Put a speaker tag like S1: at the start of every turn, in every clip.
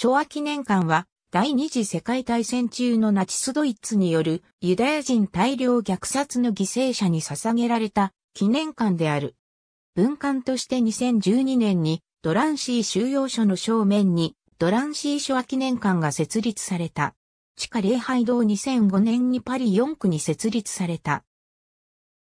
S1: 昭和記念館は、第二次世界大戦中のナチスドイツによるユダヤ人大量虐殺の犠牲者に捧げられた記念館である。文館として2012年にドランシー収容所の正面にドランシー昭和記念館が設立された。地下礼拝堂2005年にパリ4区に設立された。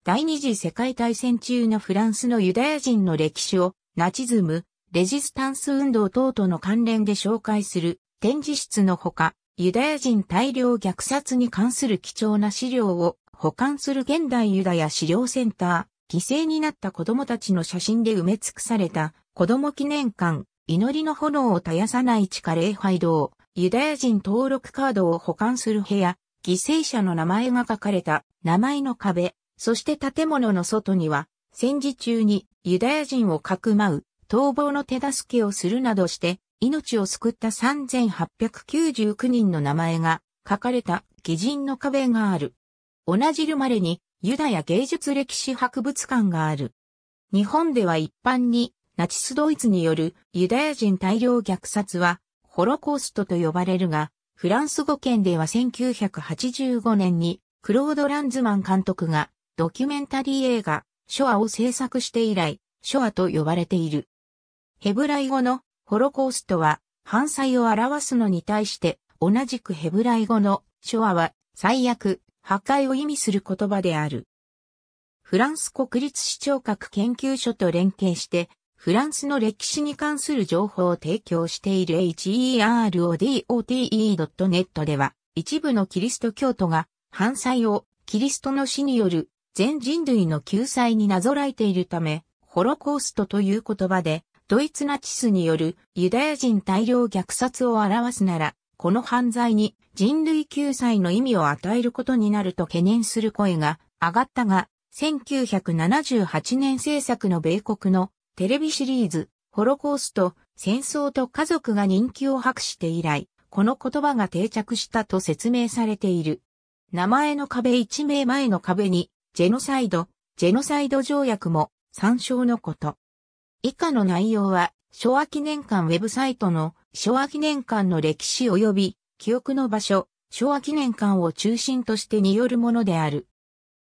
S1: 第二次世界大戦中のフランスのユダヤ人の歴史をナチズム、レジスタンス運動等との関連で紹介する展示室のほか、ユダヤ人大量虐殺に関する貴重な資料を保管する現代ユダヤ資料センター、犠牲になった子供たちの写真で埋め尽くされた子供記念館、祈りの炎を絶やさない地下礼拝堂、ユダヤ人登録カードを保管する部屋、犠牲者の名前が書かれた名前の壁、そして建物の外には戦時中にユダヤ人をかくまう逃亡の手助けをするなどして、命を救った3899人の名前が書かれた偽人の壁がある。同じルまれにユダヤ芸術歴史博物館がある。日本では一般にナチスドイツによるユダヤ人大量虐殺はホロコーストと呼ばれるが、フランス語圏では1985年にクロード・ランズマン監督がドキュメンタリー映画ショアを制作して以来、ショアと呼ばれている。ヘブライ語のホロコーストは犯罪を表すのに対して同じくヘブライ語のショアは最悪、破壊を意味する言葉である。フランス国立視聴覚研究所と連携して、フランスの歴史に関する情報を提供している herodote.net では、一部のキリスト教徒が、犯罪をキリストの死による全人類の救済になぞらえているため、ホロコーストという言葉でドイツナチスによるユダヤ人大量虐殺を表すなら、この犯罪に人類救済の意味を与えることになると懸念する声が上がったが、1978年制作の米国のテレビシリーズ、ホロコースト、戦争と家族が人気を博して以来、この言葉が定着したと説明されている。名前の壁一名前の壁に、ジェノサイド、ジェノサイド条約も参照のこと。以下の内容は、昭和記念館ウェブサイトの昭和記念館の歴史及び記憶の場所、昭和記念館を中心としてによるものである。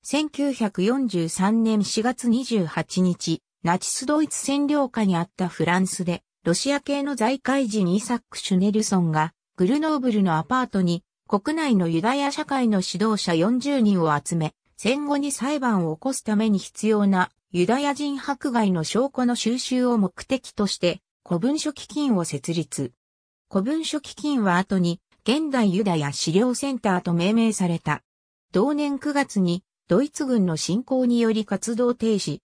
S1: 1943年4月28日、ナチスドイツ占領下にあったフランスで、ロシア系の財界人イサック・シュネルソンが、グルノーブルのアパートに、国内のユダヤ社会の指導者40人を集め、戦後に裁判を起こすために必要なユダヤ人迫害の証拠の収集を目的として、古文書基金を設立。古文書基金は後に、現代ユダヤ資料センターと命名された。同年9月に、ドイツ軍の侵攻により活動停止。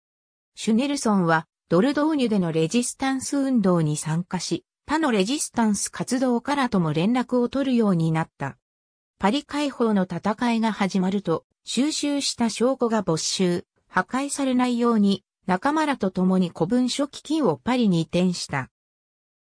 S1: シュネルソンは、ドルドーニュでのレジスタンス運動に参加し、他のレジスタンス活動からとも連絡を取るようになった。パリ解放の戦いが始まると、収集した証拠が没収。破壊されないように仲間らと共に古文書基金をパリに移転した。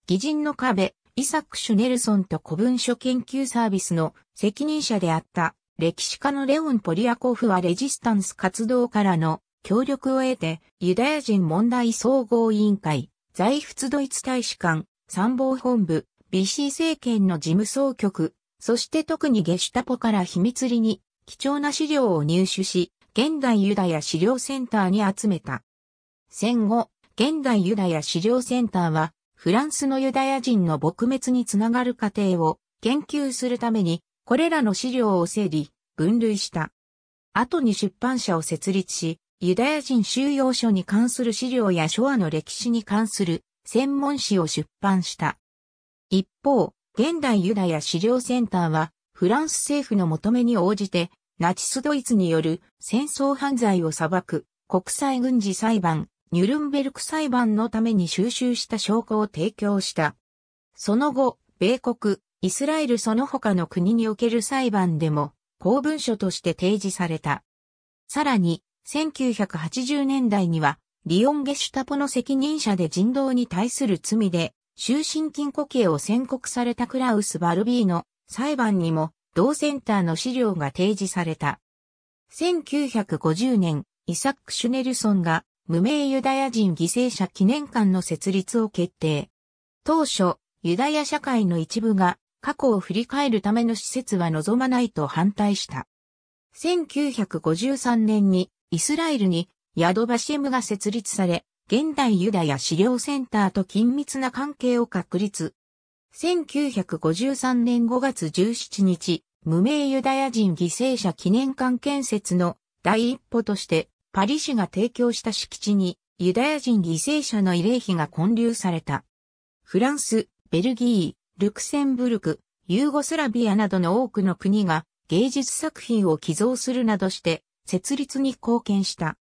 S1: 偽人の壁、イサック・シュネルソンと古文書研究サービスの責任者であった歴史家のレオン・ポリアコフはレジスタンス活動からの協力を得てユダヤ人問題総合委員会、在仏ドイツ大使館、参謀本部、ビシー政権の事務総局、そして特にゲシュタポから秘密裏に貴重な資料を入手し、現代ユダヤ資料センターに集めた。戦後、現代ユダヤ資料センターは、フランスのユダヤ人の撲滅につながる過程を研究するために、これらの資料を整理、分類した。後に出版社を設立し、ユダヤ人収容所に関する資料や昭和の歴史に関する専門誌を出版した。一方、現代ユダヤ資料センターは、フランス政府の求めに応じて、ナチスドイツによる戦争犯罪を裁く国際軍事裁判、ニュルンベルク裁判のために収集した証拠を提供した。その後、米国、イスラエルその他の国における裁判でも公文書として提示された。さらに、1980年代には、リオン・ゲシュタポの責任者で人道に対する罪で、終身禁錮刑を宣告されたクラウス・バルビーの裁判にも同センターの資料が提示された。1950年、イサック・シュネルソンが無名ユダヤ人犠牲者記念館の設立を決定。当初、ユダヤ社会の一部が過去を振り返るための施設は望まないと反対した。1953年にイスラエルにヤドバシエムが設立され、現代ユダヤ資料センターと緊密な関係を確立、1953年5月17日、無名ユダヤ人犠牲者記念館建設の第一歩として、パリ市が提供した敷地に、ユダヤ人犠牲者の慰霊碑が建立された。フランス、ベルギー、ルクセンブルク、ユーゴスラビアなどの多くの国が芸術作品を寄贈するなどして設立に貢献した。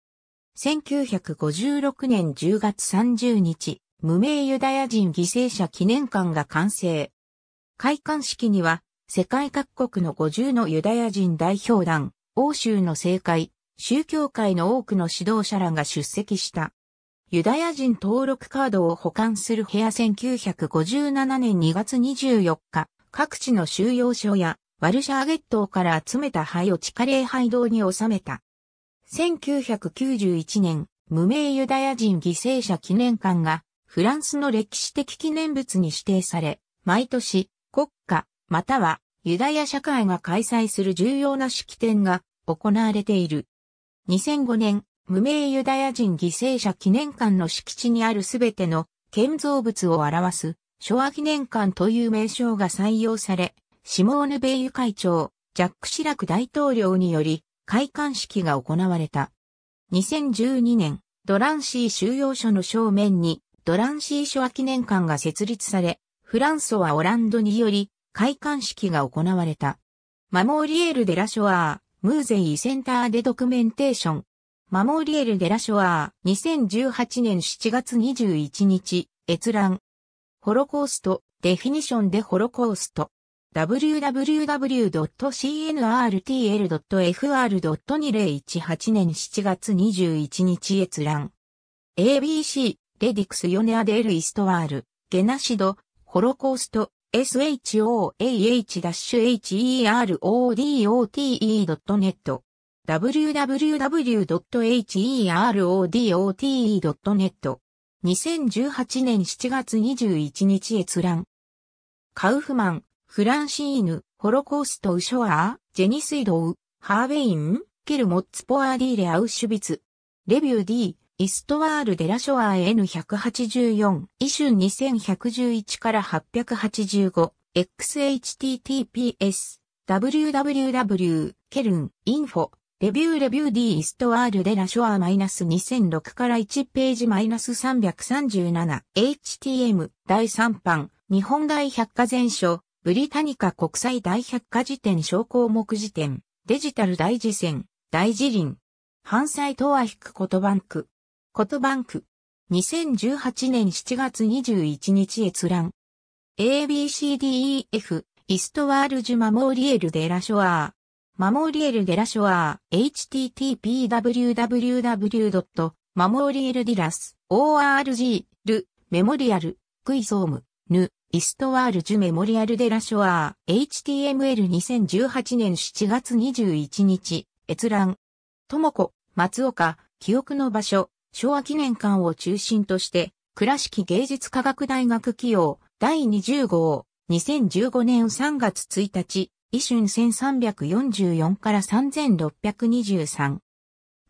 S1: 1956年10月30日、無名ユダヤ人犠牲者記念館が完成。開館式には、世界各国の50のユダヤ人代表団、欧州の政界、宗教界の多くの指導者らが出席した。ユダヤ人登録カードを保管する部屋1957年2月24日、各地の収容所やワルシャーゲットから集めた灰を地下礼拝堂に収めた。1991年、無名ユダヤ人犠牲者記念館がフランスの歴史的記念物に指定され、毎年国家またはユダヤ社会が開催する重要な式典が行われている。2005年、無名ユダヤ人犠牲者記念館の敷地にあるすべての建造物を表す昭和記念館という名称が採用され、シモーヌ・ベイユ会長、ジャック・シラク大統領により開館式が行われた。2012年、ドランシー収容所の正面にドランシー諸ア記念館が設立され、フランソワ・オランドにより、開館式が行われた。マモーリエル・デラ・ショアー、ムーゼイ・センター・デ・ドクメンテーション。マモーリエル・デラ・ショアー、2018年7月21日、閲覧。ホロコースト、デフィニションでホロコースト。www.cnrtl.fr.2018 年7月21日閲覧。ABC レディクス・ヨネア・デール・イストワール、ゲナシド、ホロコースト、shoah-herodote.net www.herodote.net 2018年7月21日閲覧カウフマン、フランシーヌ、ホロコースト・ウショアー、ジェニスイドウ、ハーウェイン、ケルモッツ・ポアーディーレ・アウシュビツ。レビュー D、イストワール・デラショア N184、イシュン2111から885、xhttps、www、ケルン、インフォ、レビューレビュー D イストワール・デラショア -2006 から1ページ -337、htm、第3版、日本大百科全書、ブリタニカ国際大百科辞典小項目辞典、デジタル大辞典、大辞林。反災とは引く言葉んく。コトバンク。2018年7月21日閲覧。ABCDEF、イストワールジュマモーリエル・デラショアー。マモーリエル・デラショアー、httpwww. マモーリエル・ディラス、ORG、ル、メモリアル、クイソーム、ヌ、イストワールジュメモリアル・デラショアー、HTML2018 年7月21日、閲覧。ともこ、松岡、記憶の場所、昭和記念館を中心として、倉敷芸術科学大学起用第20号、2015年3月1日、一春1344から3623。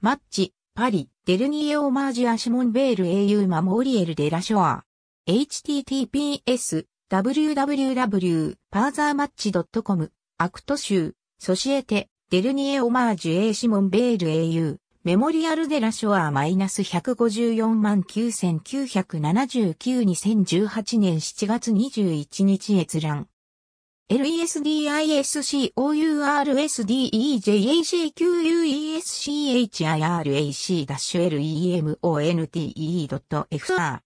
S1: マッチ、パリ、デルニエ・オマージュ・アシモン・ベール英雄マモーリエル・デ・ラ・ショア。https, www.pathermatch.com、アクト州、ソシエテ、デルニエ・オマージュ・エーシモン・ベール英雄。メモリアルデラショアマイナス154万99792018年7月21日閲覧。l e s d i s c o u r s e d e j a c q u e s h i r a c l e m o n t f r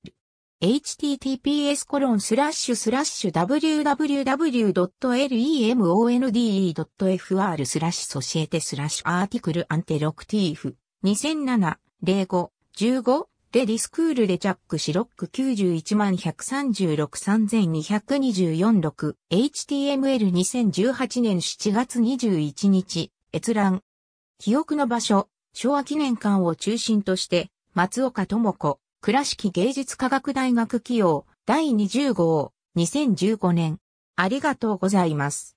S1: https コロンスラッシュスラッシュ www.lemonde.fr スラッシュソシエテスラッシュアーティクルアンテロクティーフ2007-05-15でディスクールレチャックシロック9113632246 HTML 2018年7月21日閲覧記憶の場所昭和記念館を中心として松岡智子倉敷芸術科学大学起用第20号2015年ありがとうございます。